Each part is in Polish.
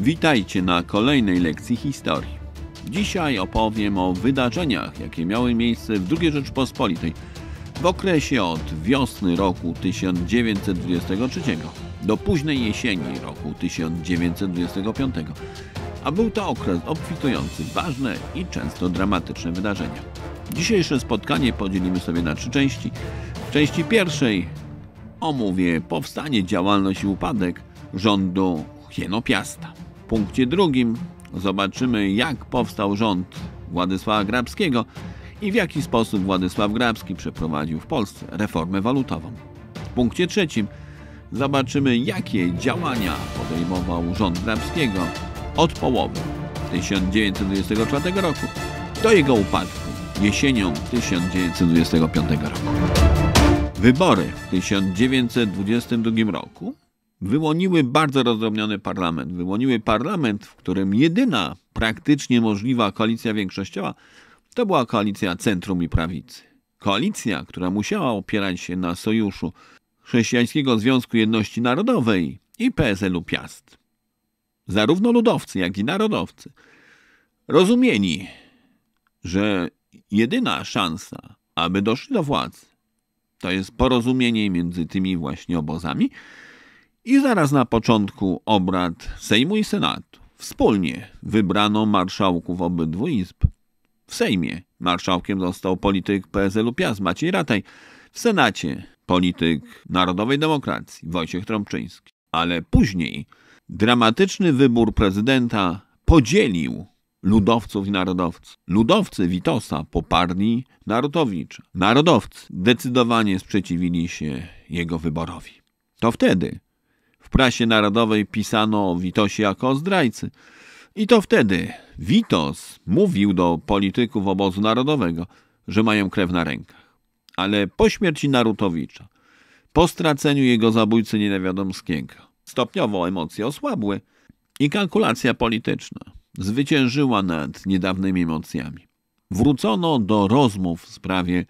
Witajcie na kolejnej lekcji historii. Dzisiaj opowiem o wydarzeniach, jakie miały miejsce w II Rzeczpospolitej w okresie od wiosny roku 1923 do późnej jesieni roku 1925, a był to okres obfitujący ważne i często dramatyczne wydarzenia. Dzisiejsze spotkanie podzielimy sobie na trzy części. W części pierwszej omówię powstanie, działalność i upadek rządu Hienopiasta punkcie drugim zobaczymy, jak powstał rząd Władysława Grabskiego i w jaki sposób Władysław Grabski przeprowadził w Polsce reformę walutową. W punkcie trzecim zobaczymy, jakie działania podejmował rząd Grabskiego od połowy 1924 roku do jego upadku jesienią 1925 roku. Wybory w 1922 roku wyłoniły bardzo rozdrobniony parlament. Wyłoniły parlament, w którym jedyna praktycznie możliwa koalicja większościowa to była koalicja centrum i prawicy. Koalicja, która musiała opierać się na sojuszu Chrześcijańskiego Związku Jedności Narodowej i PSL-u Piast. Zarówno ludowcy, jak i narodowcy rozumieni, że jedyna szansa, aby doszli do władzy, to jest porozumienie między tymi właśnie obozami, i zaraz na początku obrad Sejmu i Senatu wspólnie wybrano marszałków obydwu izb. W Sejmie marszałkiem został polityk PSL-u Piast Maciej Rataj, w Senacie polityk Narodowej Demokracji Wojciech Trąbczyński. Ale później dramatyczny wybór prezydenta podzielił ludowców i narodowców. Ludowcy Witosa poparli Narodowicza. Narodowcy decydowanie sprzeciwili się jego wyborowi. To wtedy w prasie narodowej pisano o Witosie jako o zdrajcy. I to wtedy Witos mówił do polityków obozu narodowego, że mają krew na rękach. Ale po śmierci Narutowicza, po straceniu jego zabójcy Niewiadomskiego, stopniowo emocje osłabły i kalkulacja polityczna zwyciężyła nad niedawnymi emocjami. Wrócono do rozmów w sprawie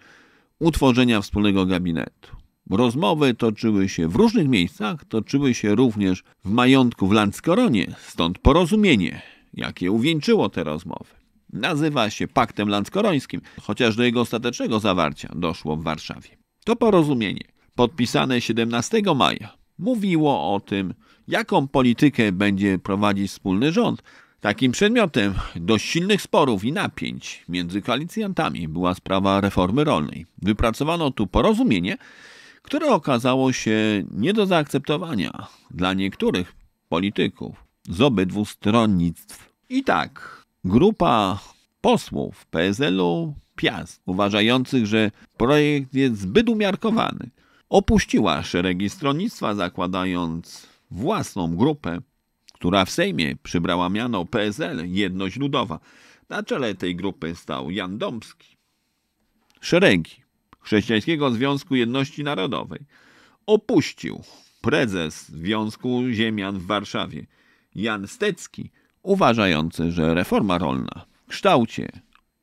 utworzenia wspólnego gabinetu. Rozmowy toczyły się w różnych miejscach, toczyły się również w majątku w Landskoronie, stąd porozumienie, jakie uwieńczyło te rozmowy. Nazywa się Paktem Landskorońskim, chociaż do jego ostatecznego zawarcia doszło w Warszawie. To porozumienie, podpisane 17 maja, mówiło o tym, jaką politykę będzie prowadzić wspólny rząd. Takim przedmiotem dość silnych sporów i napięć między koalicjantami była sprawa reformy rolnej. Wypracowano tu porozumienie, które okazało się nie do zaakceptowania dla niektórych polityków z obydwu stronnictw. I tak, grupa posłów PSL-u Piast, uważających, że projekt jest zbyt umiarkowany, opuściła szeregi stronnictwa, zakładając własną grupę, która w Sejmie przybrała miano PSL Jedność Ludowa. Na czele tej grupy stał Jan Domski. Szeregi Chrześcijańskiego Związku Jedności Narodowej. Opuścił prezes Związku Ziemian w Warszawie Jan Stecki, uważający, że reforma rolna w kształcie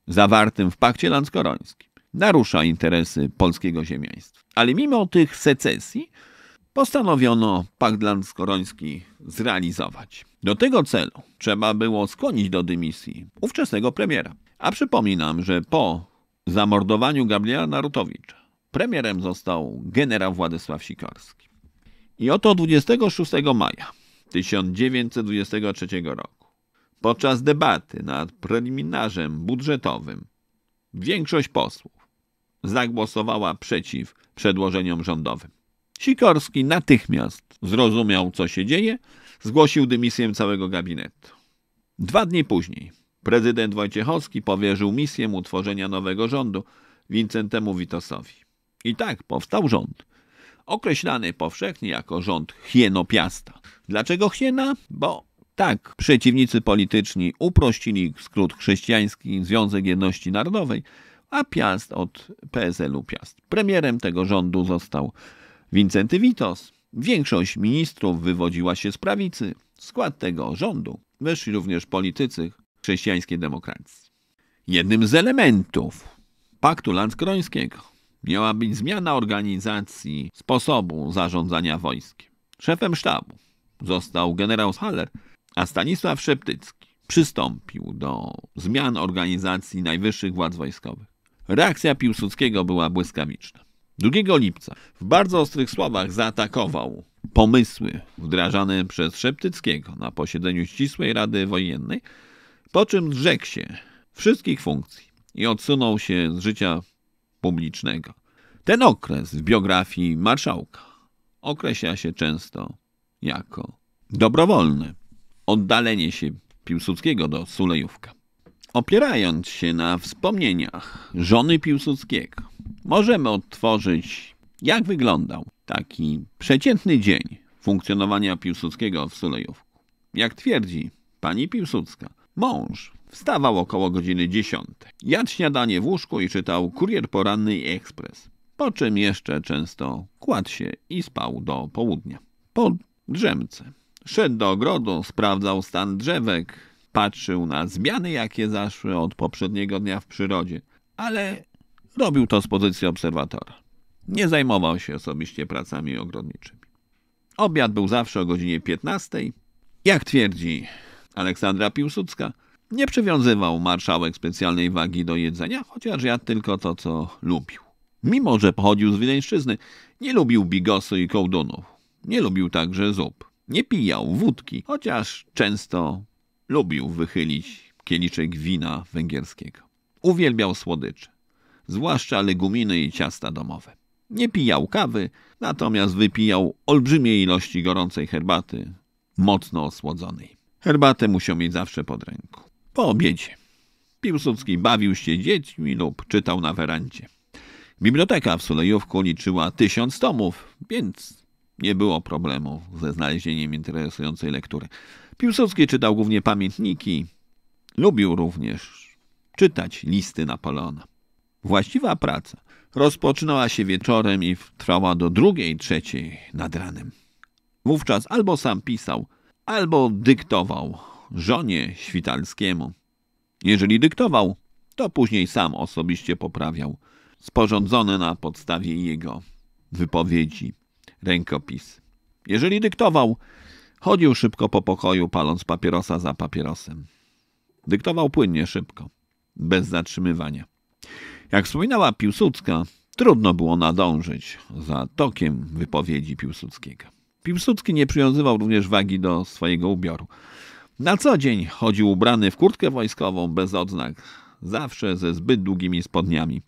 zawartym w pakcie lanskorońskim narusza interesy polskiego ziemiaństwa. Ale mimo tych secesji postanowiono pakt landskoroński zrealizować. Do tego celu trzeba było skłonić do dymisji ówczesnego premiera. A przypominam, że po zamordowaniu Gabriela Narutowicza premierem został generał Władysław Sikorski. I oto 26 maja 1923 roku, podczas debaty nad preliminarzem budżetowym, większość posłów zagłosowała przeciw przedłożeniom rządowym. Sikorski natychmiast zrozumiał, co się dzieje, zgłosił dymisję całego gabinetu. Dwa dni później, Prezydent Wojciechowski powierzył misję utworzenia nowego rządu Wincentemu Witosowi. I tak powstał rząd, określany powszechnie jako rząd Hienopiasta. Dlaczego Hiena? Bo tak, przeciwnicy polityczni uprościli skrót chrześcijański Związek Jedności Narodowej, a Piast od PSL-u Piast. Premierem tego rządu został Wincenty Witos. Większość ministrów wywodziła się z prawicy. W skład tego rządu weszli również politycy chrześcijańskiej demokracji. Jednym z elementów paktu landskrońskiego miała być zmiana organizacji sposobu zarządzania wojskiem. Szefem sztabu został generał Haller, a Stanisław Szeptycki przystąpił do zmian organizacji najwyższych władz wojskowych. Reakcja Piłsudskiego była błyskawiczna. 2 lipca w bardzo ostrych słowach zaatakował pomysły wdrażane przez Szeptyckiego na posiedzeniu ścisłej Rady Wojennej, po czym zrzekł się wszystkich funkcji i odsunął się z życia publicznego. Ten okres w biografii marszałka określa się często jako dobrowolne oddalenie się Piłsudskiego do Sulejówka. Opierając się na wspomnieniach żony Piłsudskiego, możemy odtworzyć, jak wyglądał taki przeciętny dzień funkcjonowania Piłsudskiego w Sulejówku. Jak twierdzi pani Piłsudska, Mąż wstawał około godziny dziesiątej. Jadł śniadanie w łóżku i czytał Kurier Poranny i Ekspres, po czym jeszcze często kładł się i spał do południa. Po drzemce. Szedł do ogrodu, sprawdzał stan drzewek, patrzył na zmiany, jakie zaszły od poprzedniego dnia w przyrodzie, ale robił to z pozycji obserwatora. Nie zajmował się osobiście pracami ogrodniczymi. Obiad był zawsze o godzinie 15. Jak twierdzi Aleksandra Piłsudska. Nie przywiązywał marszałek specjalnej wagi do jedzenia, chociaż ja tylko to, co lubił. Mimo, że pochodził z Wileńszczyzny, nie lubił bigosy i kołdunów. Nie lubił także zup. Nie pijał wódki, chociaż często lubił wychylić kieliczek wina węgierskiego. Uwielbiał słodycze, zwłaszcza leguminy i ciasta domowe. Nie pijał kawy, natomiast wypijał olbrzymie ilości gorącej herbaty, mocno osłodzonej. Herbatę musiał mieć zawsze pod ręką. Po obiedzie. Piłsudski bawił się dziećmi lub czytał na werandzie. Biblioteka w Sulejówku liczyła tysiąc tomów, więc nie było problemu ze znalezieniem interesującej lektury. Piłsudski czytał głównie pamiętniki. Lubił również czytać listy Napoleona. Właściwa praca rozpoczynała się wieczorem i trwała do drugiej, trzeciej nad ranem. Wówczas albo sam pisał, albo dyktował żonie świtalskiemu. Jeżeli dyktował, to później sam osobiście poprawiał sporządzone na podstawie jego wypowiedzi rękopis. Jeżeli dyktował, chodził szybko po pokoju, paląc papierosa za papierosem. Dyktował płynnie szybko, bez zatrzymywania. Jak wspominała Piłsudska, trudno było nadążyć za tokiem wypowiedzi Piłsudskiego. Piłsudski nie przywiązywał również wagi do swojego ubioru. Na co dzień chodził ubrany w kurtkę wojskową bez odznak, zawsze ze zbyt długimi spodniami.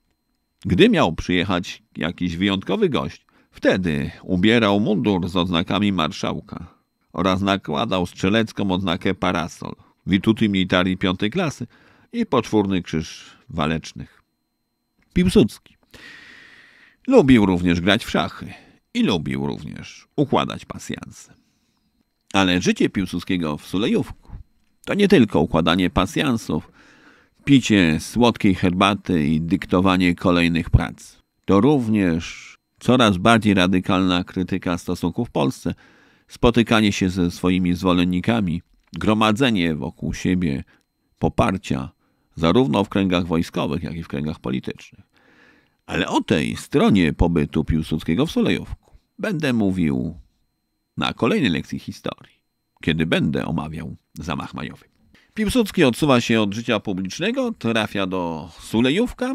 Gdy miał przyjechać jakiś wyjątkowy gość, wtedy ubierał mundur z odznakami marszałka oraz nakładał strzelecką odznakę parasol, wituty militari piątej klasy i poczwórny krzyż walecznych. Piłsudski. Lubił również grać w szachy i lubił również układać pasjanse. Ale życie Piłsudskiego w Sulejówku to nie tylko układanie pasjansów, picie słodkiej herbaty i dyktowanie kolejnych prac. To również coraz bardziej radykalna krytyka stosunków w Polsce, spotykanie się ze swoimi zwolennikami, gromadzenie wokół siebie poparcia, zarówno w kręgach wojskowych, jak i w kręgach politycznych. Ale o tej stronie pobytu Piłsudskiego w Solejówku będę mówił na kolejnej lekcji historii, kiedy będę omawiał zamach majowy. Piłsudski odsuwa się od życia publicznego, trafia do Sulejówka,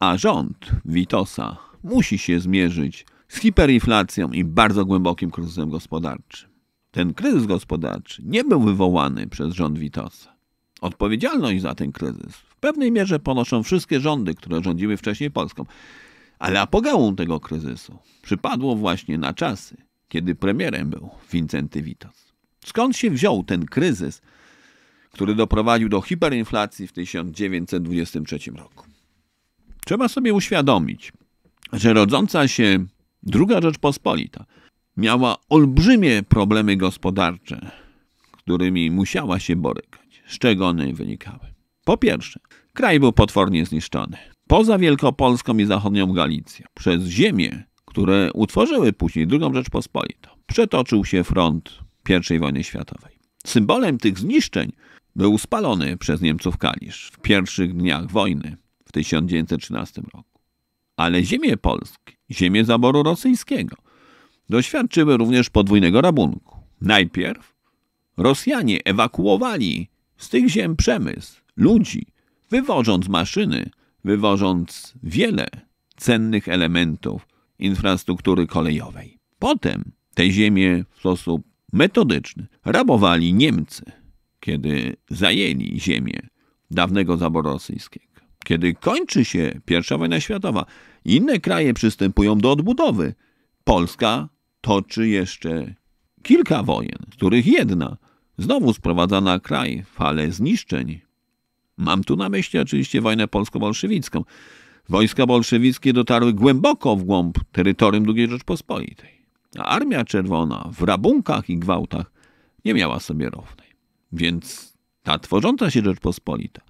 a rząd Witosa musi się zmierzyć z hiperinflacją i bardzo głębokim kryzysem gospodarczym. Ten kryzys gospodarczy nie był wywołany przez rząd Witosa. Odpowiedzialność za ten kryzys w pewnej mierze ponoszą wszystkie rządy, które rządziły wcześniej Polską. Ale apogeum tego kryzysu przypadło właśnie na czasy, kiedy premierem był Wincenty Witos. Skąd się wziął ten kryzys, który doprowadził do hiperinflacji w 1923 roku? Trzeba sobie uświadomić, że rodząca się Druga Rzeczpospolita miała olbrzymie problemy gospodarcze, którymi musiała się borykać, z czego one wynikały. Po pierwsze, kraj był potwornie zniszczony poza Wielkopolską i zachodnią Galicją, przez ziemię, które utworzyły później II Rzeczpospolitą, przetoczył się front I wojny światowej. Symbolem tych zniszczeń był spalony przez Niemców Kalisz w pierwszych dniach wojny w 1913 roku. Ale ziemie polskie, ziemie zaboru rosyjskiego, doświadczyły również podwójnego rabunku. Najpierw Rosjanie ewakuowali z tych ziem przemysł, ludzi, wywożąc maszyny wywożąc wiele cennych elementów infrastruktury kolejowej. Potem te ziemie w sposób metodyczny rabowali Niemcy, kiedy zajęli ziemię dawnego zaboru rosyjskiego. Kiedy kończy się I wojna światowa, inne kraje przystępują do odbudowy. Polska toczy jeszcze kilka wojen, z których jedna znowu sprowadza na kraj falę zniszczeń Mam tu na myśli oczywiście wojnę polsko-bolszewicką. Wojska bolszewickie dotarły głęboko w głąb terytorium II Rzeczpospolitej, a Armia Czerwona w rabunkach i gwałtach nie miała sobie równej. Więc ta tworząca się Rzeczpospolita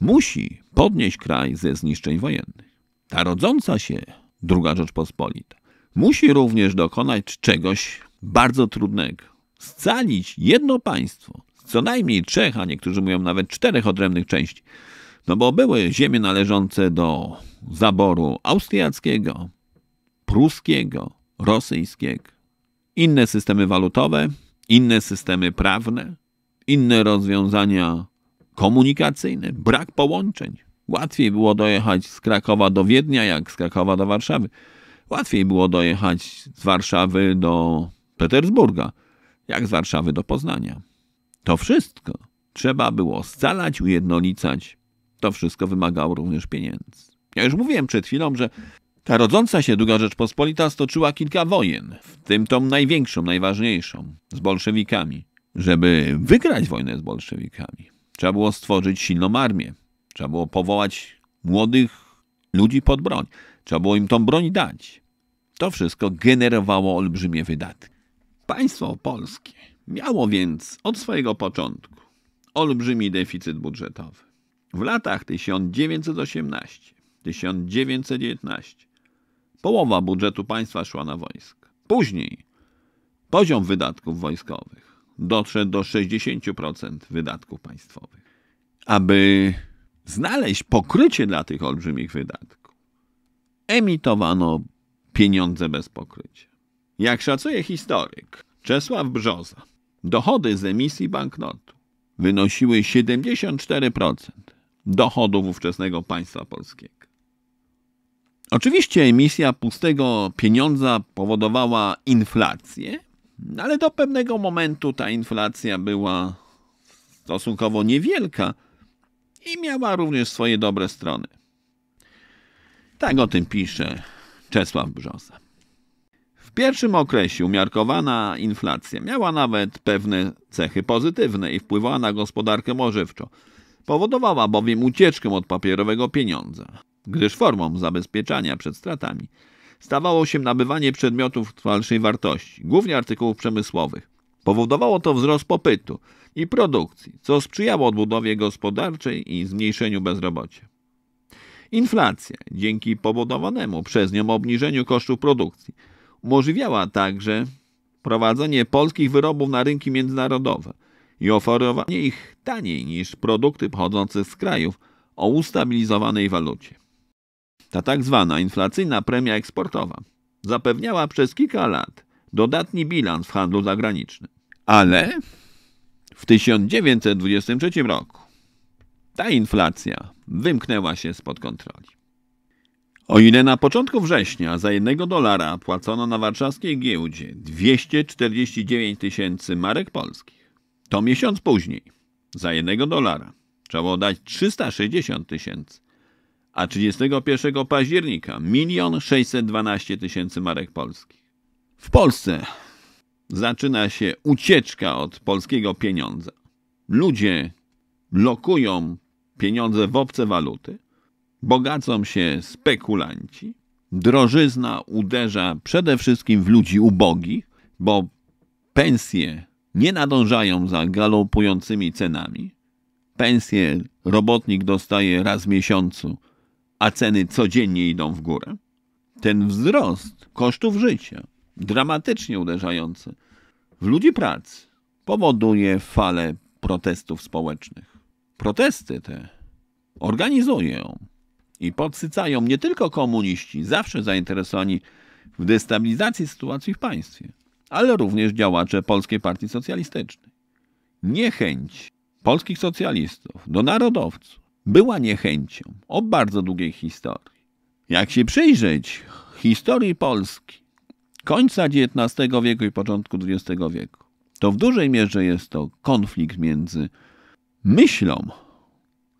musi podnieść kraj ze zniszczeń wojennych. Ta rodząca się II Rzeczpospolita musi również dokonać czegoś bardzo trudnego. Scalić jedno państwo co najmniej trzech, a niektórzy mówią nawet czterech odrębnych części. No bo były ziemie należące do zaboru austriackiego, pruskiego, rosyjskiego, inne systemy walutowe, inne systemy prawne, inne rozwiązania komunikacyjne, brak połączeń. Łatwiej było dojechać z Krakowa do Wiednia, jak z Krakowa do Warszawy. Łatwiej było dojechać z Warszawy do Petersburga, jak z Warszawy do Poznania. To wszystko trzeba było scalać, ujednolicać. To wszystko wymagało również pieniędzy. Ja już mówiłem przed chwilą, że ta rodząca się Druga Rzeczpospolita stoczyła kilka wojen, w tym tą największą, najważniejszą, z bolszewikami. Żeby wygrać wojnę z bolszewikami, trzeba było stworzyć silną armię. Trzeba było powołać młodych ludzi pod broń. Trzeba było im tą broń dać. To wszystko generowało olbrzymie wydatki. Państwo polskie Miało więc od swojego początku olbrzymi deficyt budżetowy. W latach 1918-1919 połowa budżetu państwa szła na wojska. Później poziom wydatków wojskowych doszedł do 60% wydatków państwowych. Aby znaleźć pokrycie dla tych olbrzymich wydatków, emitowano pieniądze bez pokrycia. Jak szacuje historyk Czesław Brzoza, Dochody z emisji banknotu wynosiły 74% dochodów ówczesnego państwa polskiego. Oczywiście emisja pustego pieniądza powodowała inflację, ale do pewnego momentu ta inflacja była stosunkowo niewielka i miała również swoje dobre strony. Tak o tym pisze Czesław Brzoza. W pierwszym okresie umiarkowana inflacja miała nawet pewne cechy pozytywne i wpływała na gospodarkę ożywczą. Powodowała bowiem ucieczkę od papierowego pieniądza, gdyż formą zabezpieczania przed stratami stawało się nabywanie przedmiotów trwalszej wartości, głównie artykułów przemysłowych. Powodowało to wzrost popytu i produkcji, co sprzyjało odbudowie gospodarczej i zmniejszeniu bezrobocia. Inflacja, dzięki powodowanemu przez nią obniżeniu kosztów produkcji, umożliwiała także prowadzenie polskich wyrobów na rynki międzynarodowe i oferowanie ich taniej niż produkty pochodzące z krajów o ustabilizowanej walucie. Ta tak zwana inflacyjna premia eksportowa zapewniała przez kilka lat dodatni bilans w handlu zagranicznym. Ale w 1923 roku ta inflacja wymknęła się spod kontroli. O ile na początku września za jednego dolara płacono na warszawskiej giełdzie 249 tysięcy marek polskich, to miesiąc później za jednego dolara trzeba było dać 360 tysięcy, a 31 października 1 612 tysięcy marek polskich. W Polsce zaczyna się ucieczka od polskiego pieniądza. Ludzie lokują pieniądze w obce waluty – bogacą się spekulanci, drożyzna uderza przede wszystkim w ludzi ubogich, bo pensje nie nadążają za galopującymi cenami. Pensje robotnik dostaje raz w miesiącu, a ceny codziennie idą w górę. Ten wzrost kosztów życia, dramatycznie uderzający w ludzi pracy, powoduje falę protestów społecznych. Protesty te organizują i podsycają nie tylko komuniści, zawsze zainteresowani w destabilizacji sytuacji w państwie, ale również działacze Polskiej Partii Socjalistycznej. Niechęć polskich socjalistów do narodowców była niechęcią o bardzo długiej historii. Jak się przyjrzeć historii Polski końca XIX wieku i początku XX wieku, to w dużej mierze jest to konflikt między myślą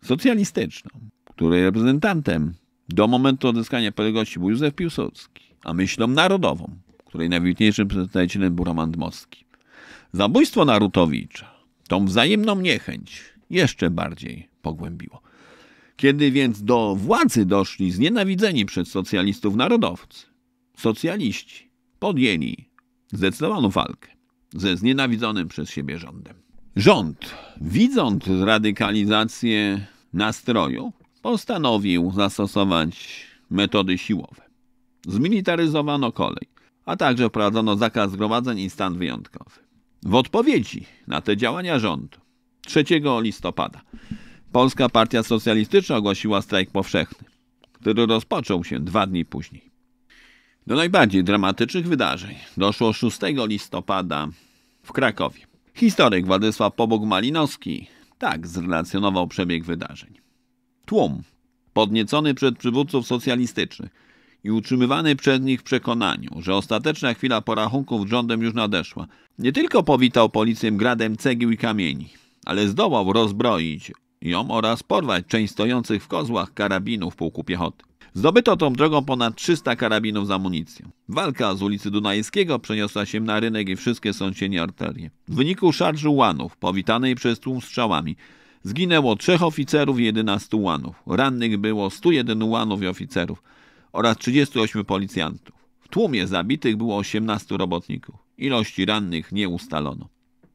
socjalistyczną, której reprezentantem do momentu odzyskania podległości był Józef Piłsudski, a myślą narodową, której najwybitniejszym przedstawicielem był Roman Dmowski. Zabójstwo Narutowicza tą wzajemną niechęć jeszcze bardziej pogłębiło. Kiedy więc do władzy doszli znienawidzeni przez socjalistów narodowcy, socjaliści podjęli zdecydowaną walkę ze znienawidzonym przez siebie rządem. Rząd, widząc radykalizację nastroju, postanowił zastosować metody siłowe. Zmilitaryzowano kolej, a także wprowadzono zakaz zgromadzeń i stan wyjątkowy. W odpowiedzi na te działania rządu 3 listopada Polska Partia Socjalistyczna ogłosiła strajk powszechny, który rozpoczął się dwa dni później. Do najbardziej dramatycznych wydarzeń doszło 6 listopada w Krakowie. Historyk Władysław Pobog-Malinowski tak zrelacjonował przebieg wydarzeń tłum, podniecony przed przywódców socjalistycznych i utrzymywany przez nich w przekonaniu, że ostateczna chwila porachunków z rządem już nadeszła, nie tylko powitał policję gradem cegieł i kamieni, ale zdołał rozbroić ją oraz porwać część stojących w kozłach karabinów pułku piechoty. Zdobyto tą drogą ponad 300 karabinów z amunicją. Walka z ulicy Dunajskiego przeniosła się na rynek i wszystkie sąsiednie arterie. W wyniku szarży łanów, powitanej przez tłum strzałami, Zginęło trzech oficerów i 11 łanów. Rannych było 101 łanów i oficerów oraz 38 policjantów. W tłumie zabitych było 18 robotników. Ilości rannych nie ustalono.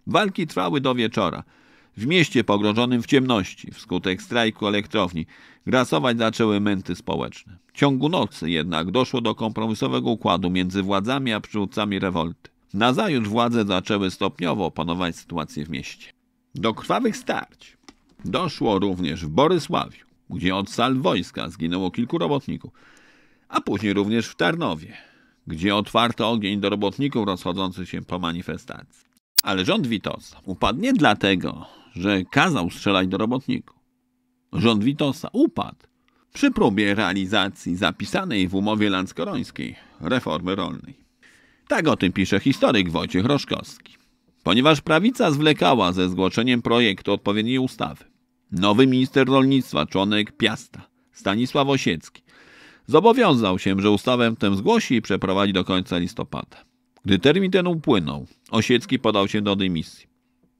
Walki trwały do wieczora. W mieście pogrążonym w ciemności, wskutek strajku elektrowni, grasować zaczęły męty społeczne. W ciągu nocy jednak doszło do kompromisowego układu między władzami a przywódcami rewolty. Nazajutrz władze zaczęły stopniowo opanować sytuację w mieście. Do krwawych starć Doszło również w Borysławiu, gdzie od sal wojska zginęło kilku robotników, a później również w Tarnowie, gdzie otwarto ogień do robotników rozchodzących się po manifestacji. Ale rząd Witosa upadł nie dlatego, że kazał strzelać do robotników. Rząd Witosa upadł przy próbie realizacji zapisanej w umowie landskorońskiej reformy rolnej. Tak o tym pisze historyk Wojciech Roszkowski ponieważ prawica zwlekała ze zgłoszeniem projektu odpowiedniej ustawy. Nowy minister rolnictwa, członek Piasta, Stanisław Osiecki, zobowiązał się, że ustawę tę zgłosi i przeprowadzi do końca listopada. Gdy termin ten upłynął, Osiecki podał się do dymisji.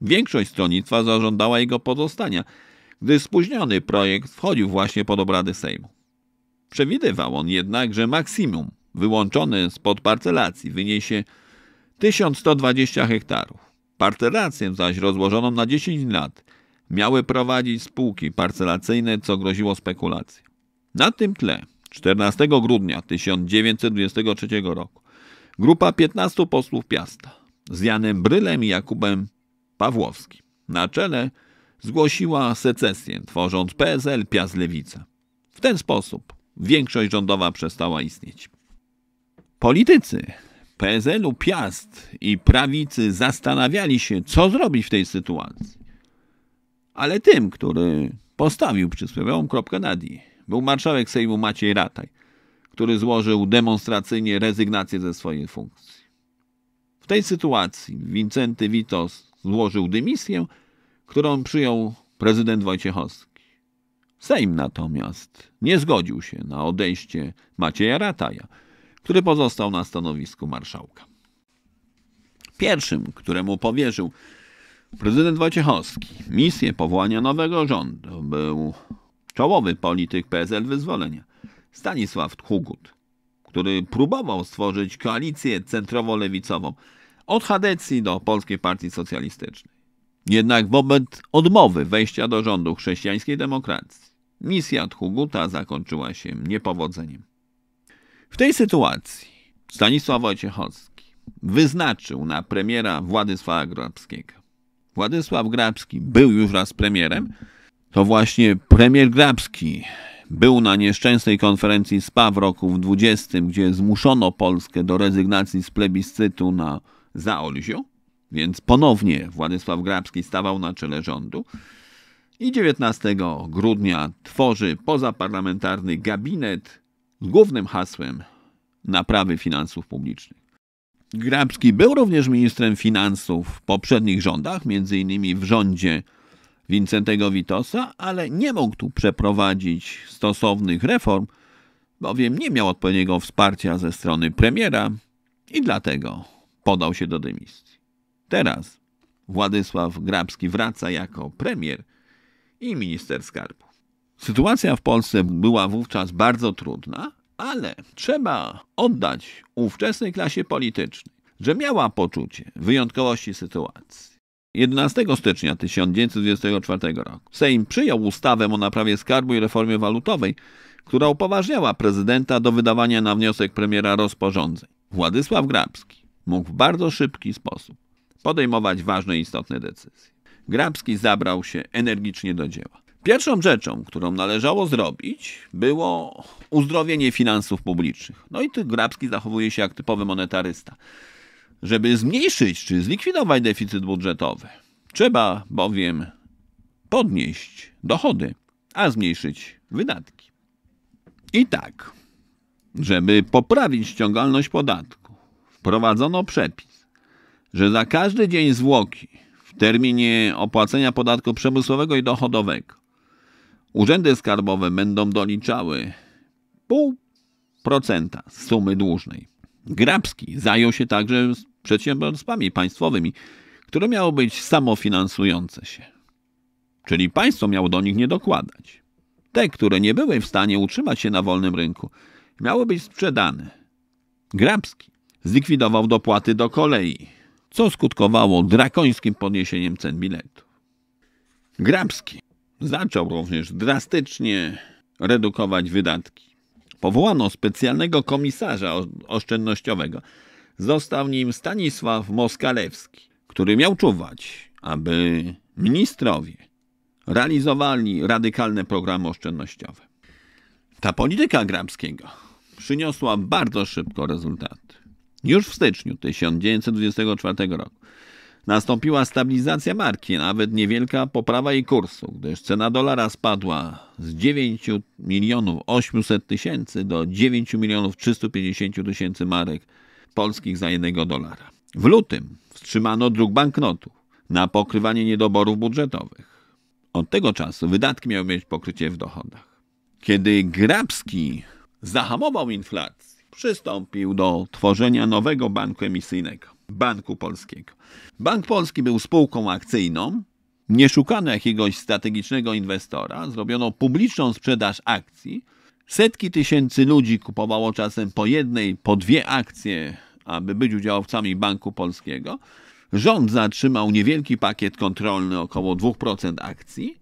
Większość stronnictwa zażądała jego pozostania, gdy spóźniony projekt wchodził właśnie pod obrady Sejmu. Przewidywał on jednak, że maksimum wyłączony spod parcelacji wyniesie 1120 hektarów. Parcelację zaś rozłożoną na 10 lat miały prowadzić spółki parcelacyjne, co groziło spekulacją. Na tym tle 14 grudnia 1923 roku grupa 15 posłów Piasta z Janem Brylem i Jakubem Pawłowskim na czele zgłosiła secesję, tworząc PSL Piast Lewica. W ten sposób większość rządowa przestała istnieć. Politycy PSL-u Piast i prawicy zastanawiali się, co zrobić w tej sytuacji. Ale tym, który postawił przysłowiową kropkę na i, był marszałek Sejmu Maciej Rataj, który złożył demonstracyjnie rezygnację ze swojej funkcji. W tej sytuacji Wincenty Witos złożył dymisję, którą przyjął prezydent Wojciechowski. Sejm natomiast nie zgodził się na odejście Macieja Rataja – który pozostał na stanowisku marszałka. Pierwszym, któremu powierzył prezydent Wojciechowski misję powołania nowego rządu, był czołowy polityk PSL Wyzwolenia Stanisław Tchugut, który próbował stworzyć koalicję centrowo-lewicową od Hadecji do Polskiej Partii Socjalistycznej. Jednak wobec odmowy wejścia do rządu chrześcijańskiej demokracji misja Tchuguta zakończyła się niepowodzeniem. W tej sytuacji Stanisław Wojciechowski wyznaczył na premiera Władysława Grabskiego. Władysław Grabski był już raz premierem, to właśnie premier Grabski był na nieszczęsnej konferencji SPA w roku 20, gdzie zmuszono Polskę do rezygnacji z plebiscytu na Zaolziu, więc ponownie Władysław Grabski stawał na czele rządu i 19 grudnia tworzy pozaparlamentarny gabinet głównym hasłem naprawy finansów publicznych. Grabski był również ministrem finansów w poprzednich rządach, m.in. w rządzie Wincentego Witosa, ale nie mógł tu przeprowadzić stosownych reform, bowiem nie miał odpowiedniego wsparcia ze strony premiera i dlatego podał się do dymisji. Teraz Władysław Grabski wraca jako premier i minister skarbu. Sytuacja w Polsce była wówczas bardzo trudna, ale trzeba oddać ówczesnej klasie politycznej, że miała poczucie wyjątkowości sytuacji. 11 stycznia 1924 roku Sejm przyjął ustawę o naprawie skarbu i reformie walutowej, która upoważniała prezydenta do wydawania na wniosek premiera rozporządzeń. Władysław Grabski mógł w bardzo szybki sposób podejmować ważne i istotne decyzje. Grabski zabrał się energicznie do dzieła. Pierwszą rzeczą, którą należało zrobić, było uzdrowienie finansów publicznych. No i ty Grabski zachowuje się jak typowy monetarysta. Żeby zmniejszyć czy zlikwidować deficyt budżetowy, trzeba bowiem podnieść dochody, a zmniejszyć wydatki. I tak, żeby poprawić ściągalność podatku, wprowadzono przepis, że za każdy dzień zwłoki w terminie opłacenia podatku przemysłowego i dochodowego Urzędy skarbowe będą doliczały pół procenta sumy dłużnej. Grabski zajął się także przedsiębiorstwami państwowymi, które miały być samofinansujące się. Czyli państwo miało do nich nie dokładać. Te, które nie były w stanie utrzymać się na wolnym rynku, miały być sprzedane. Grabski zlikwidował dopłaty do kolei, co skutkowało drakońskim podniesieniem cen biletów. Grabski Zaczął również drastycznie redukować wydatki. Powołano specjalnego komisarza oszczędnościowego. Został nim Stanisław Moskalewski, który miał czuwać, aby ministrowie realizowali radykalne programy oszczędnościowe. Ta polityka Grabskiego przyniosła bardzo szybko rezultaty. Już w styczniu 1924 roku Nastąpiła stabilizacja marki, nawet niewielka poprawa jej kursu, gdyż cena dolara spadła z 9 milionów 800 tysięcy do 9 milionów 350 tysięcy marek polskich za jednego dolara. W lutym wstrzymano druk banknotów na pokrywanie niedoborów budżetowych. Od tego czasu wydatki miały mieć pokrycie w dochodach. Kiedy Grabski zahamował inflację, przystąpił do tworzenia nowego banku emisyjnego. Banku Polskiego. Bank Polski był spółką akcyjną. Nie szukano jakiegoś strategicznego inwestora, zrobiono publiczną sprzedaż akcji. Setki tysięcy ludzi kupowało czasem po jednej, po dwie akcje, aby być udziałowcami Banku Polskiego. Rząd zatrzymał niewielki pakiet kontrolny około 2% akcji,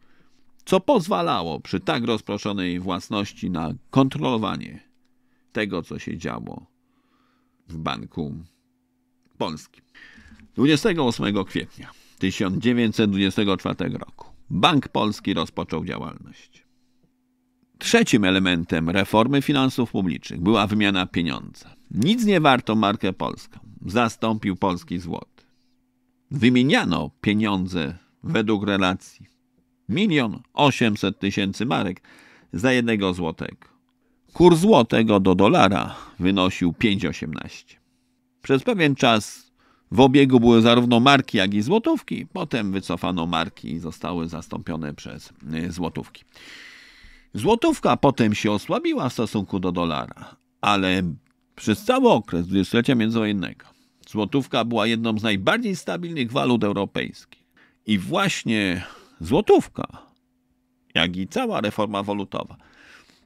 co pozwalało przy tak rozproszonej własności na kontrolowanie tego, co się działo w banku Polski. 28 kwietnia 1924 roku Bank Polski rozpoczął działalność. Trzecim elementem reformy finansów publicznych była wymiana pieniądza. Nic nie warto markę polską. Zastąpił polski złoty. Wymieniano pieniądze według relacji. Milion osiemset tysięcy marek za jednego złotego. Kurs złotego do dolara wynosił 5,18. Przez pewien czas w obiegu były zarówno marki, jak i złotówki. Potem wycofano marki i zostały zastąpione przez y, złotówki. Złotówka potem się osłabiła w stosunku do dolara, ale przez cały okres dwudziestolecia międzywojennego złotówka była jedną z najbardziej stabilnych walut europejskich. I właśnie złotówka, jak i cała reforma walutowa,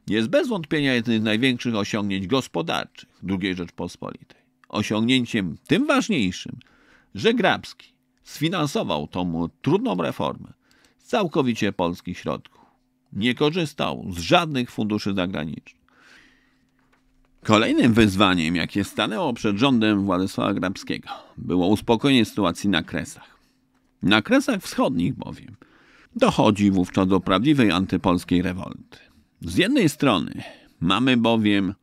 jest bez wątpienia jednym z największych osiągnięć gospodarczych II Rzeczpospolitej osiągnięciem tym ważniejszym, że Grabski sfinansował tą trudną reformę z całkowicie polskich środków. Nie korzystał z żadnych funduszy zagranicznych. Kolejnym wyzwaniem, jakie stanęło przed rządem Władysława Grabskiego, było uspokojenie sytuacji na Kresach. Na Kresach Wschodnich bowiem dochodzi wówczas do prawdziwej antypolskiej rewolty. Z jednej strony mamy bowiem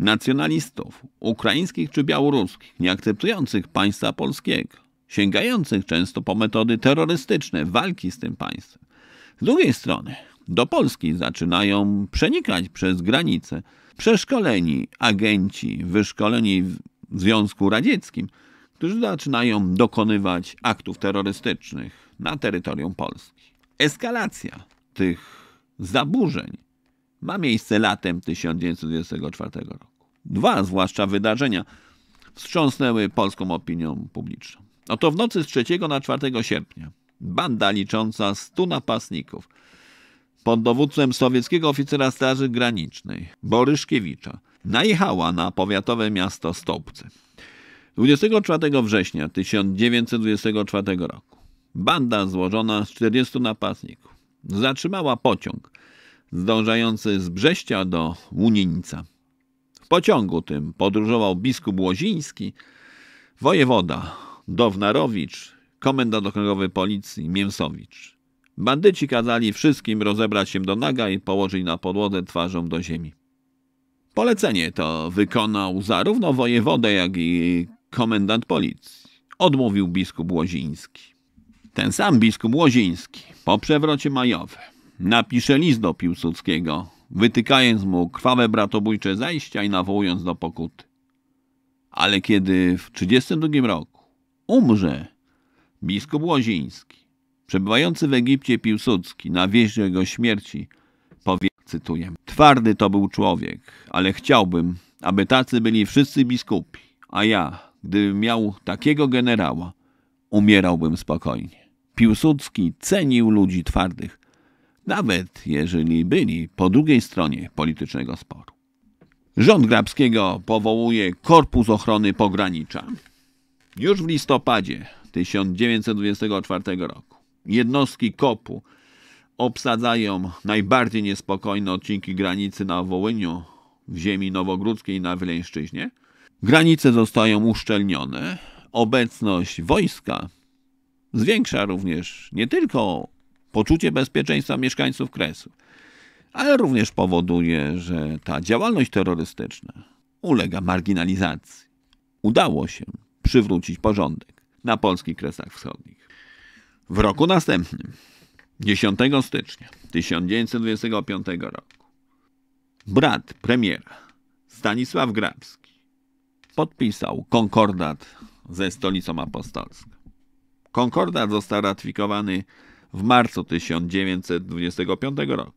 nacjonalistów, ukraińskich czy białoruskich, nieakceptujących państwa polskiego, sięgających często po metody terrorystyczne walki z tym państwem. Z drugiej strony, do Polski zaczynają przenikać przez granice przeszkoleni agenci, wyszkoleni w Związku Radzieckim, którzy zaczynają dokonywać aktów terrorystycznych na terytorium Polski. Eskalacja tych zaburzeń ma miejsce latem 1924 roku. Dwa zwłaszcza wydarzenia wstrząsnęły polską opinią publiczną. Oto w nocy z 3 na 4 sierpnia banda licząca 100 napastników pod dowództwem sowieckiego oficera Straży Granicznej Boryszkiewicza najechała na powiatowe miasto Stopce. 24 września 1924 roku banda złożona z 40 napastników zatrzymała pociąg zdążający z Brześcia do Łunienica. W pociągu tym podróżował biskup Łoziński, wojewoda Downarowicz, komendant okręgowy policji Mięsowicz. Bandyci kazali wszystkim rozebrać się do naga i położyć na podłodze twarzą do ziemi. Polecenie to wykonał zarówno wojewodę, jak i komendant policji. Odmówił biskup Łoziński. Ten sam biskup Łoziński po przewrocie majowym napisze list do Piłsudskiego, wytykając mu krwawe bratobójcze zajścia i nawołując do pokuty. Ale kiedy w 1932 roku umrze biskup Łoziński, przebywający w Egipcie Piłsudski na wieść jego śmierci, powie, cytuję, Twardy to był człowiek, ale chciałbym, aby tacy byli wszyscy biskupi, a ja, gdybym miał takiego generała, umierałbym spokojnie. Piłsudski cenił ludzi twardych, nawet jeżeli byli po drugiej stronie politycznego sporu. Rząd Grabskiego powołuje Korpus Ochrony Pogranicza. Już w listopadzie 1924 roku jednostki KOP-u obsadzają najbardziej niespokojne odcinki granicy na Wołyniu, w ziemi nowogródzkiej na Wileńszczyźnie. Granice zostają uszczelnione. Obecność wojska zwiększa również nie tylko poczucie bezpieczeństwa mieszkańców Kresu, ale również powoduje, że ta działalność terrorystyczna ulega marginalizacji. Udało się przywrócić porządek na polskich Kresach Wschodnich. W roku następnym, 10 stycznia 1925 roku, brat premiera Stanisław Grabski podpisał konkordat ze stolicą apostolską. Konkordat został ratyfikowany w marcu 1925 roku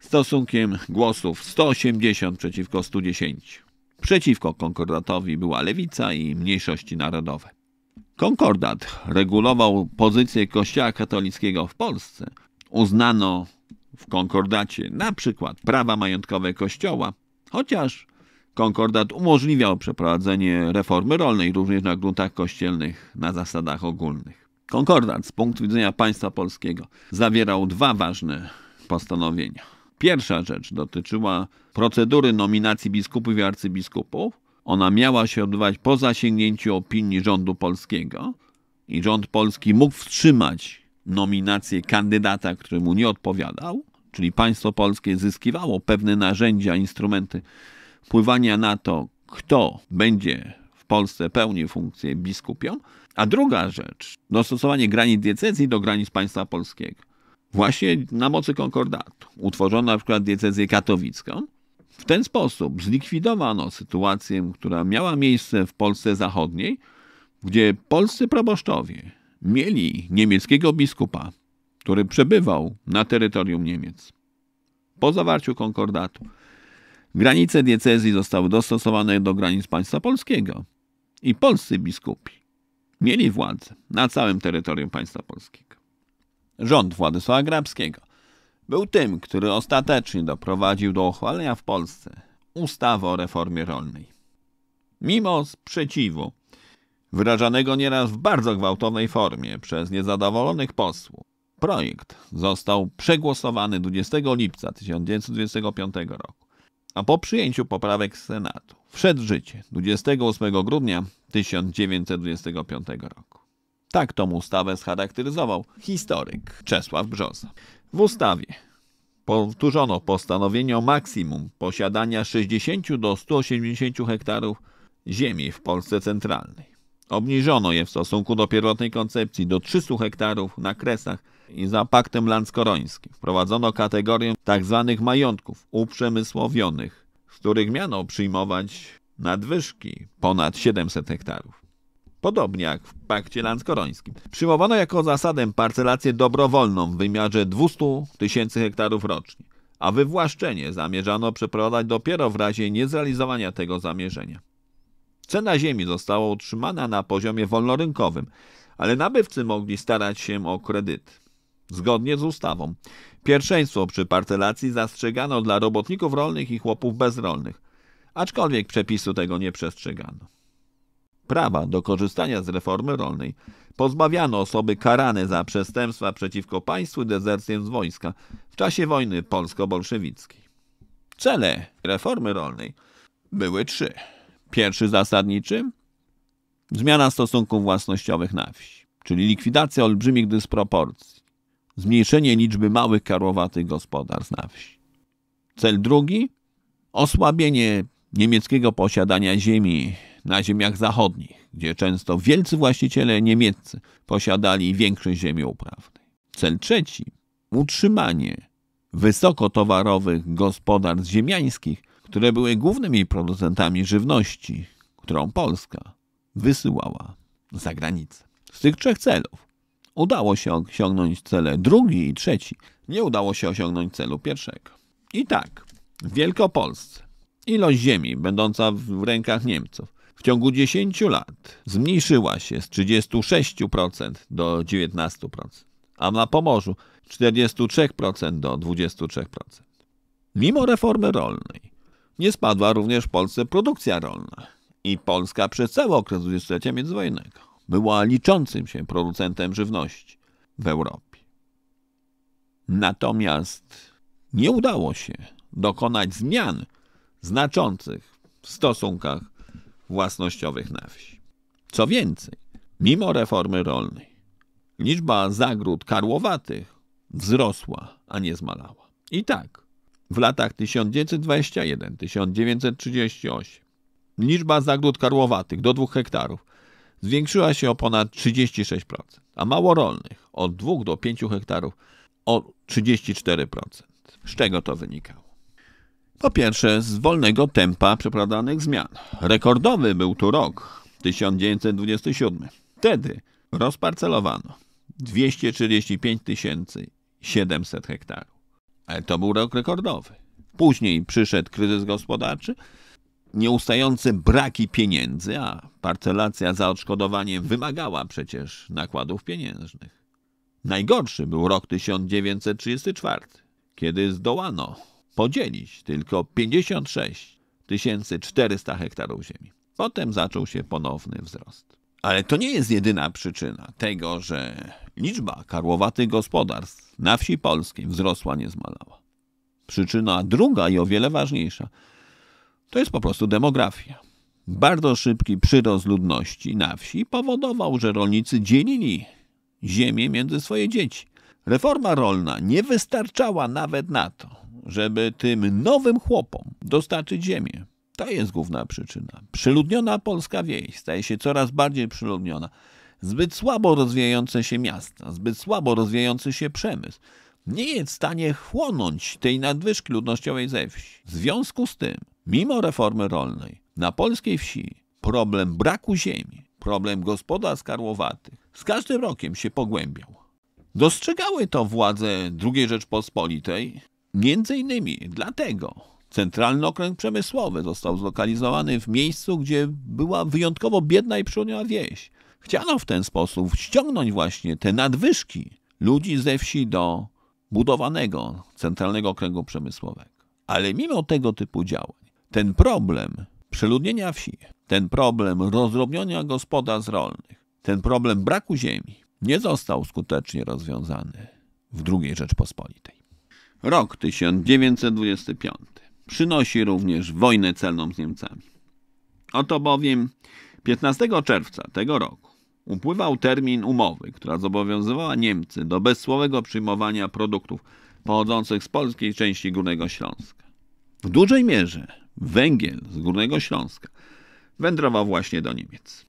stosunkiem głosów 180 przeciwko 110. Przeciwko konkordatowi była lewica i mniejszości narodowe. Konkordat regulował pozycję Kościoła katolickiego w Polsce. Uznano w konkordacie na przykład prawa majątkowe Kościoła, chociaż konkordat umożliwiał przeprowadzenie reformy rolnej również na gruntach kościelnych na zasadach ogólnych. Konkordat z punktu widzenia państwa polskiego zawierał dwa ważne postanowienia. Pierwsza rzecz dotyczyła procedury nominacji biskupów i arcybiskupów. Ona miała się odbywać po zasięgnięciu opinii rządu polskiego i rząd polski mógł wstrzymać nominację kandydata, który mu nie odpowiadał, czyli państwo polskie zyskiwało pewne narzędzia, instrumenty wpływania na to, kto będzie w Polsce pełnił funkcję biskupią a druga rzecz, dostosowanie granic diecezji do granic państwa polskiego. Właśnie na mocy konkordatu utworzono na przykład diecezję katowicką. W ten sposób zlikwidowano sytuację, która miała miejsce w Polsce zachodniej, gdzie polscy proboszczowie mieli niemieckiego biskupa, który przebywał na terytorium Niemiec. Po zawarciu konkordatu granice diecezji zostały dostosowane do granic państwa polskiego i polscy biskupi mieli władzę na całym terytorium państwa polskiego. Rząd Władysława Grabskiego był tym, który ostatecznie doprowadził do uchwalenia w Polsce ustawy o reformie rolnej. Mimo sprzeciwu, wyrażanego nieraz w bardzo gwałtownej formie przez niezadowolonych posłów, projekt został przegłosowany 20 lipca 1925 roku, a po przyjęciu poprawek Senatu Wszedł w życie 28 grudnia 1925 roku. Tak tą ustawę scharakteryzował historyk Czesław Brzoza. W ustawie powtórzono postanowienie o maksimum posiadania 60 do 180 hektarów ziemi w Polsce centralnej. Obniżono je w stosunku do pierwotnej koncepcji do 300 hektarów na Kresach i za paktem landskorońskim. Wprowadzono kategorię tzw. Tak majątków uprzemysłowionych, w których miano przyjmować nadwyżki ponad 700 hektarów. Podobnie jak w pakcie landskorońskim. Przyjmowano jako zasadę parcelację dobrowolną w wymiarze 200 tysięcy hektarów rocznie, a wywłaszczenie zamierzano przeprowadzać dopiero w razie niezrealizowania tego zamierzenia. Cena ziemi została utrzymana na poziomie wolnorynkowym, ale nabywcy mogli starać się o kredyt zgodnie z ustawą. Pierwszeństwo przy parcelacji zastrzegano dla robotników rolnych i chłopów bezrolnych, aczkolwiek przepisu tego nie przestrzegano. Prawa do korzystania z reformy rolnej pozbawiano osoby karane za przestępstwa przeciwko państwu dezercję z wojska w czasie wojny polsko-bolszewickiej. Cele reformy rolnej były trzy. Pierwszy zasadniczy – zmiana stosunków własnościowych na wsi, czyli likwidacja olbrzymich dysproporcji zmniejszenie liczby małych karłowatych gospodarstw na wsi. Cel drugi osłabienie niemieckiego posiadania ziemi na ziemiach zachodnich, gdzie często wielcy właściciele niemieccy posiadali większość ziemi uprawnej. Cel trzeci utrzymanie wysokotowarowych gospodarstw ziemiańskich, które były głównymi producentami żywności, którą Polska wysyłała za granicę. Z tych trzech celów udało się osiągnąć cele drugi i trzeci. Nie udało się osiągnąć celu pierwszego. I tak, w Wielkopolsce ilość ziemi będąca w rękach Niemców w ciągu 10 lat zmniejszyła się z 36% do 19%, a na Pomorzu 43% do 23%. Mimo reformy rolnej nie spadła również w Polsce produkcja rolna i Polska przez cały okres dwudziestolecia międzywojennego była liczącym się producentem żywności w Europie. Natomiast nie udało się dokonać zmian znaczących w stosunkach własnościowych na wsi. Co więcej, mimo reformy rolnej, liczba zagród karłowatych wzrosła, a nie zmalała. I tak, w latach 1921-1938 liczba zagród karłowatych do 2 hektarów zwiększyła się o ponad 36%, a mało rolnych od 2 do 5 hektarów o 34%. Z czego to wynikało? Po pierwsze, z wolnego tempa przeprowadzanych zmian. Rekordowy był tu rok 1927. Wtedy rozparcelowano 235 700 hektarów. Ale to był rok rekordowy. Później przyszedł kryzys gospodarczy, nieustające braki pieniędzy, a parcelacja za odszkodowanie wymagała przecież nakładów pieniężnych. Najgorszy był rok 1934, kiedy zdołano podzielić tylko 56 400 hektarów ziemi. Potem zaczął się ponowny wzrost. Ale to nie jest jedyna przyczyna tego, że liczba karłowatych gospodarstw na wsi polskiej wzrosła, nie zmalała. Przyczyna druga i o wiele ważniejsza – to jest po prostu demografia. Bardzo szybki przyrost ludności na wsi powodował, że rolnicy dzielili ziemię między swoje dzieci. Reforma rolna nie wystarczała nawet na to, żeby tym nowym chłopom dostarczyć ziemię. To jest główna przyczyna. Przyludniona polska wieś staje się coraz bardziej przyludniona. Zbyt słabo rozwijające się miasta, zbyt słabo rozwijający się przemysł nie jest w stanie chłonąć tej nadwyżki ludnościowej ze wsi. W związku z tym Mimo reformy rolnej na polskiej wsi problem braku ziemi, problem gospodarstw karłowatych z każdym rokiem się pogłębiał. Dostrzegały to władze II Rzeczpospolitej, między innymi dlatego Centralny Okręg Przemysłowy został zlokalizowany w miejscu, gdzie była wyjątkowo biedna i przyrodnia wieś. Chciano w ten sposób ściągnąć właśnie te nadwyżki ludzi ze wsi do budowanego Centralnego Okręgu Przemysłowego. Ale mimo tego typu działań, ten problem przeludnienia wsi, ten problem rozdrobnienia gospodarstw rolnych, ten problem braku ziemi nie został skutecznie rozwiązany w II Rzeczpospolitej. Rok 1925 przynosi również wojnę celną z Niemcami. Oto bowiem 15 czerwca tego roku upływał termin umowy, która zobowiązywała Niemcy do bezsłowego przyjmowania produktów pochodzących z polskiej części Górnego Śląska. W dużej mierze węgiel z Górnego Śląska, wędrował właśnie do Niemiec.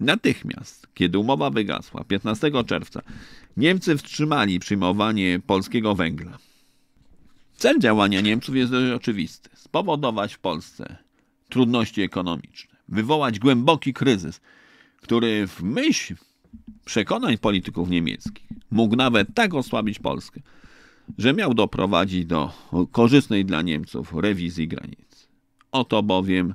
Natychmiast, kiedy umowa wygasła 15 czerwca, Niemcy wstrzymali przyjmowanie polskiego węgla. Cel działania Niemców jest dość oczywisty: spowodować w Polsce trudności ekonomiczne, wywołać głęboki kryzys, który w myśl przekonań polityków niemieckich mógł nawet tak osłabić Polskę, że miał doprowadzić do korzystnej dla Niemców rewizji granic. Oto bowiem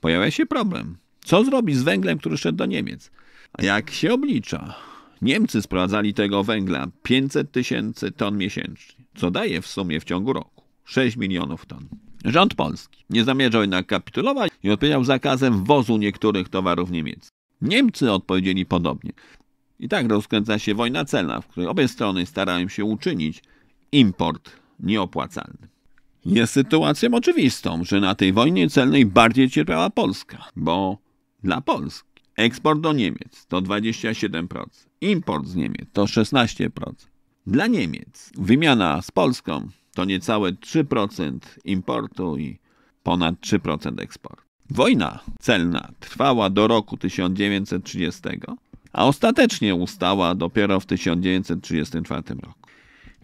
pojawia się problem. Co zrobić z węglem, który szedł do Niemiec? A jak się oblicza? Niemcy sprowadzali tego węgla 500 tysięcy ton miesięcznie, co daje w sumie w ciągu roku 6 milionów ton. Rząd polski nie zamierzał jednak kapitulować i odpowiedział zakazem wozu niektórych towarów Niemiec. Niemcy odpowiedzieli podobnie. I tak rozkręca się wojna celna, w której obie strony starają się uczynić import nieopłacalny jest sytuacją oczywistą, że na tej wojnie celnej bardziej cierpiała Polska, bo dla Polski eksport do Niemiec to 27%, import z Niemiec to 16%. Dla Niemiec wymiana z Polską to niecałe 3% importu i ponad 3% eksportu. Wojna celna trwała do roku 1930, a ostatecznie ustała dopiero w 1934 roku.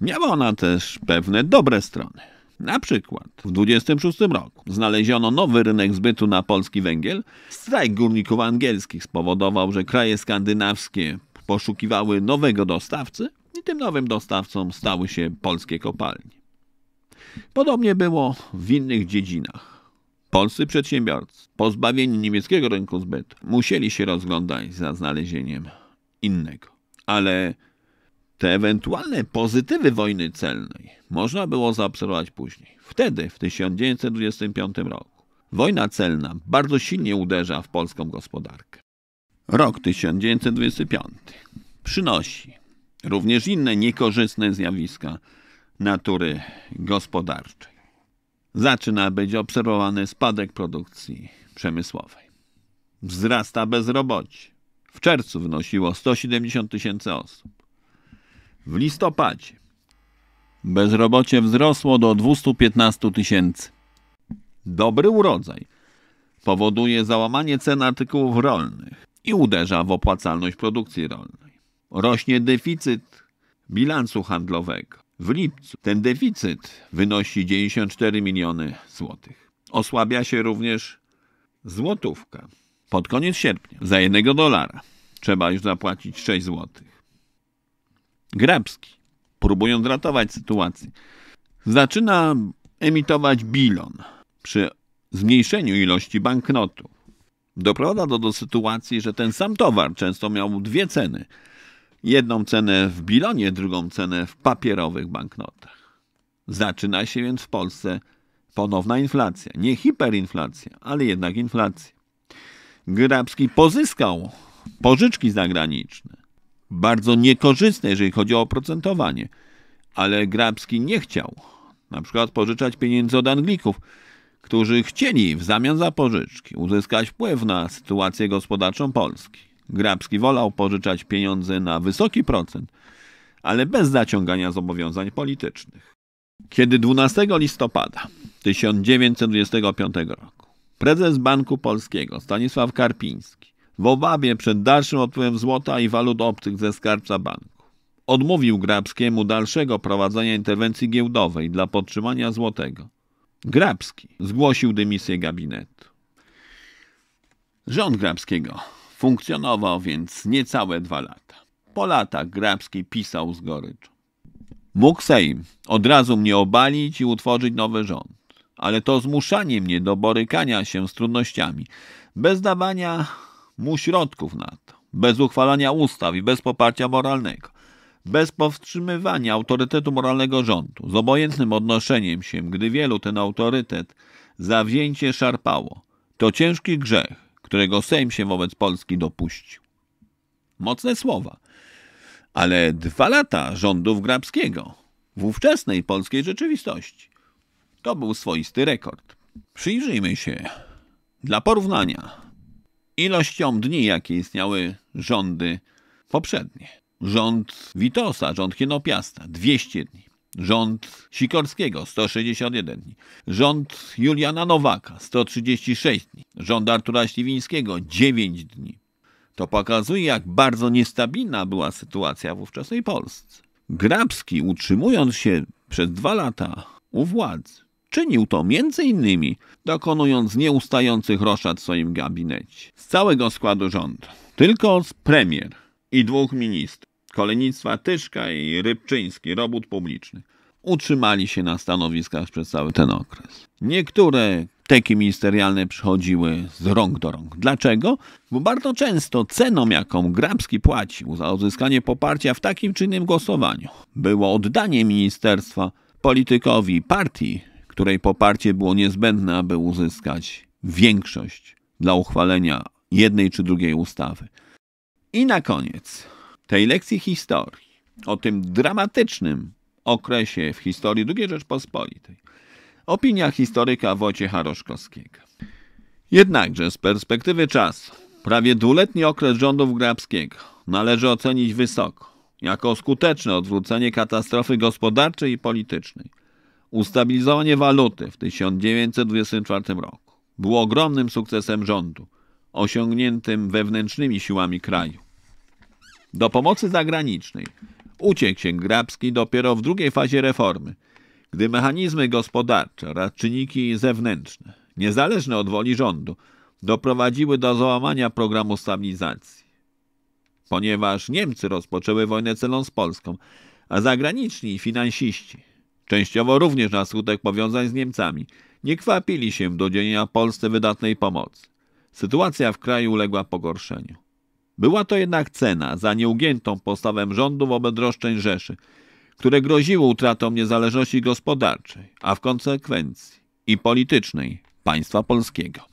Miała ona też pewne dobre strony. Na przykład w 26 roku znaleziono nowy rynek zbytu na polski węgiel. Strajk górników angielskich spowodował, że kraje skandynawskie poszukiwały nowego dostawcy i tym nowym dostawcą stały się polskie kopalnie. Podobnie było w innych dziedzinach. Polscy przedsiębiorcy, pozbawieni niemieckiego rynku zbytu, musieli się rozglądać za znalezieniem innego. Ale te ewentualne pozytywy wojny celnej można było zaobserwować później. Wtedy, w 1925 roku, wojna celna bardzo silnie uderza w polską gospodarkę. Rok 1925 przynosi również inne niekorzystne zjawiska natury gospodarczej. Zaczyna być obserwowany spadek produkcji przemysłowej. Wzrasta bezrobocie. W czerwcu wynosiło 170 tysięcy osób w listopadzie. Bezrobocie wzrosło do 215 tysięcy. Dobry urodzaj powoduje załamanie cen artykułów rolnych i uderza w opłacalność produkcji rolnej. Rośnie deficyt bilansu handlowego. W lipcu ten deficyt wynosi 94 miliony złotych. Osłabia się również złotówka. Pod koniec sierpnia za jednego dolara trzeba już zapłacić 6 złotych. Grabski, próbując ratować sytuację, zaczyna emitować bilon przy zmniejszeniu ilości banknotów. Doprowadza to do sytuacji, że ten sam towar często miał dwie ceny. Jedną cenę w bilonie, drugą cenę w papierowych banknotach. Zaczyna się więc w Polsce ponowna inflacja. Nie hiperinflacja, ale jednak inflacja. Grabski pozyskał pożyczki zagraniczne bardzo niekorzystne, jeżeli chodzi o oprocentowanie. Ale Grabski nie chciał na przykład pożyczać pieniędzy od Anglików, którzy chcieli w zamian za pożyczki uzyskać wpływ na sytuację gospodarczą Polski. Grabski wolał pożyczać pieniądze na wysoki procent, ale bez zaciągania zobowiązań politycznych. Kiedy 12 listopada 1925 roku prezes Banku Polskiego Stanisław Karpiński w obawie przed dalszym odpływem złota i walut obcych ze skarbca banku. Odmówił Grabskiemu dalszego prowadzenia interwencji giełdowej dla podtrzymania złotego. Grabski zgłosił dymisję gabinetu. Rząd Grabskiego funkcjonował więc niecałe dwa lata. Po latach Grabski pisał z goryczą. Mógł Sejm od razu mnie obalić i utworzyć nowy rząd, ale to zmuszanie mnie do borykania się z trudnościami, bez dawania mu środków na to, bez uchwalania ustaw i bez poparcia moralnego, bez powstrzymywania autorytetu moralnego rządu, z obojętnym odnoszeniem się, gdy wielu ten autorytet zawzięcie szarpało. To ciężki grzech, którego Sejm się wobec Polski dopuścił. Mocne słowa, ale dwa lata rządów Grabskiego w ówczesnej polskiej rzeczywistości. To był swoisty rekord. Przyjrzyjmy się dla porównania ilością dni, jakie istniały rządy poprzednie. Rząd Witosa, rząd Kienopiasta, 200 dni. Rząd Sikorskiego 161 dni. Rząd Juliana Nowaka 136 dni. Rząd Artura Śliwińskiego 9 dni. To pokazuje, jak bardzo niestabilna była sytuacja w ówczesnej Polsce. Grabski, utrzymując się przez dwa lata u władzy, Czynił to m.in. dokonując nieustających roszad w swoim gabinecie. Z całego składu rządu, tylko z premier i dwóch ministrów, kolennictwa Tyszka i Rybczyński, robót publiczny, utrzymali się na stanowiskach przez cały ten okres. Niektóre teki ministerialne przychodziły z rąk do rąk. Dlaczego? Bo bardzo często ceną, jaką Grabski płacił za uzyskanie poparcia w takim czy innym głosowaniu, było oddanie ministerstwa politykowi partii, której poparcie było niezbędne, aby uzyskać większość dla uchwalenia jednej czy drugiej ustawy. I na koniec tej lekcji historii, o tym dramatycznym okresie w historii II Rzeczpospolitej, opinia historyka Wojciecha Roszkowskiego. Jednakże z perspektywy czasu prawie dwuletni okres rządów Grabskiego należy ocenić wysoko, jako skuteczne odwrócenie katastrofy gospodarczej i politycznej, Ustabilizowanie waluty w 1924 roku było ogromnym sukcesem rządu, osiągniętym wewnętrznymi siłami kraju. Do pomocy zagranicznej uciekł się Grabski dopiero w drugiej fazie reformy, gdy mechanizmy gospodarcze oraz czynniki zewnętrzne, niezależne od woli rządu, doprowadziły do załamania programu stabilizacji. Ponieważ Niemcy rozpoczęły wojnę celną z Polską, a zagraniczni finansiści częściowo również na skutek powiązań z Niemcami, nie kwapili się do dzielenia Polsce wydatnej pomocy. Sytuacja w kraju uległa pogorszeniu. Była to jednak cena za nieugiętą postawę rządu wobec roszczeń Rzeszy, które groziły utratą niezależności gospodarczej, a w konsekwencji i politycznej państwa polskiego.